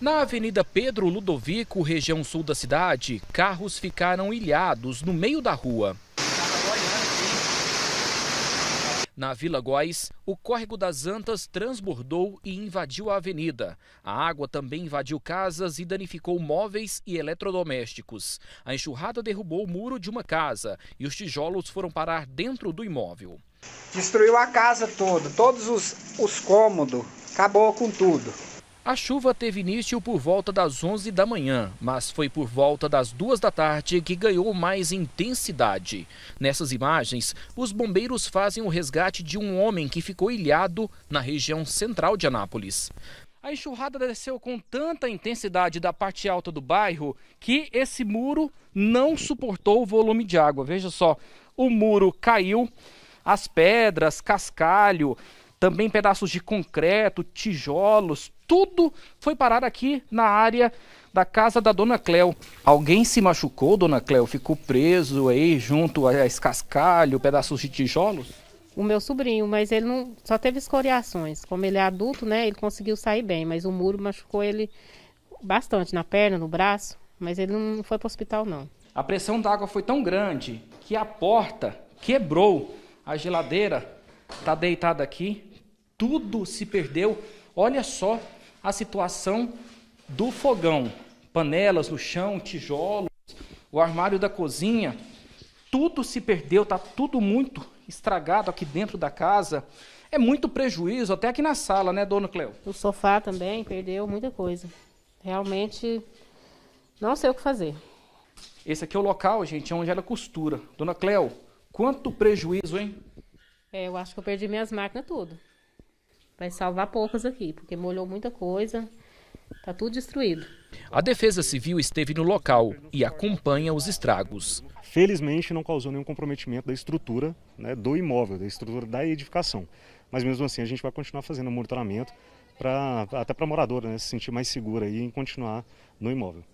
Na Avenida Pedro Ludovico, região sul da cidade, carros ficaram ilhados no meio da rua. Na Vila Góis, o córrego das Antas transbordou e invadiu a avenida. A água também invadiu casas e danificou móveis e eletrodomésticos. A enxurrada derrubou o muro de uma casa e os tijolos foram parar dentro do imóvel. Destruiu a casa toda, todos os, os cômodos, acabou com tudo. A chuva teve início por volta das 11 da manhã, mas foi por volta das 2 da tarde que ganhou mais intensidade. Nessas imagens, os bombeiros fazem o resgate de um homem que ficou ilhado na região central de Anápolis. A enxurrada desceu com tanta intensidade da parte alta do bairro que esse muro não suportou o volume de água. Veja só, o muro caiu, as pedras, cascalho, também pedaços de concreto, tijolos, tudo foi parar aqui na área da casa da dona Cléo. Alguém se machucou, dona Cléo? Ficou preso aí junto a escascalho, pedaços de tijolos? O meu sobrinho, mas ele não só teve escoriações. Como ele é adulto, né, ele conseguiu sair bem, mas o muro machucou ele bastante na perna, no braço, mas ele não foi para o hospital não. A pressão d'água foi tão grande que a porta quebrou. A geladeira tá deitada aqui, tudo se perdeu. Olha só a situação do fogão. Panelas no chão, tijolos, o armário da cozinha, tudo se perdeu, está tudo muito estragado aqui dentro da casa. É muito prejuízo, até aqui na sala, né, dona Cleo? O sofá também perdeu muita coisa. Realmente, não sei o que fazer. Esse aqui é o local, gente, é onde ela costura. Dona Cleo, quanto prejuízo, hein? É, eu acho que eu perdi minhas máquinas tudo. Vai salvar poucas aqui, porque molhou muita coisa. Tá tudo destruído. A Defesa Civil esteve no local e acompanha os estragos. Felizmente não causou nenhum comprometimento da estrutura né, do imóvel, da estrutura da edificação. Mas mesmo assim a gente vai continuar fazendo o monitoramento pra, até para a moradora né, se sentir mais segura e continuar no imóvel.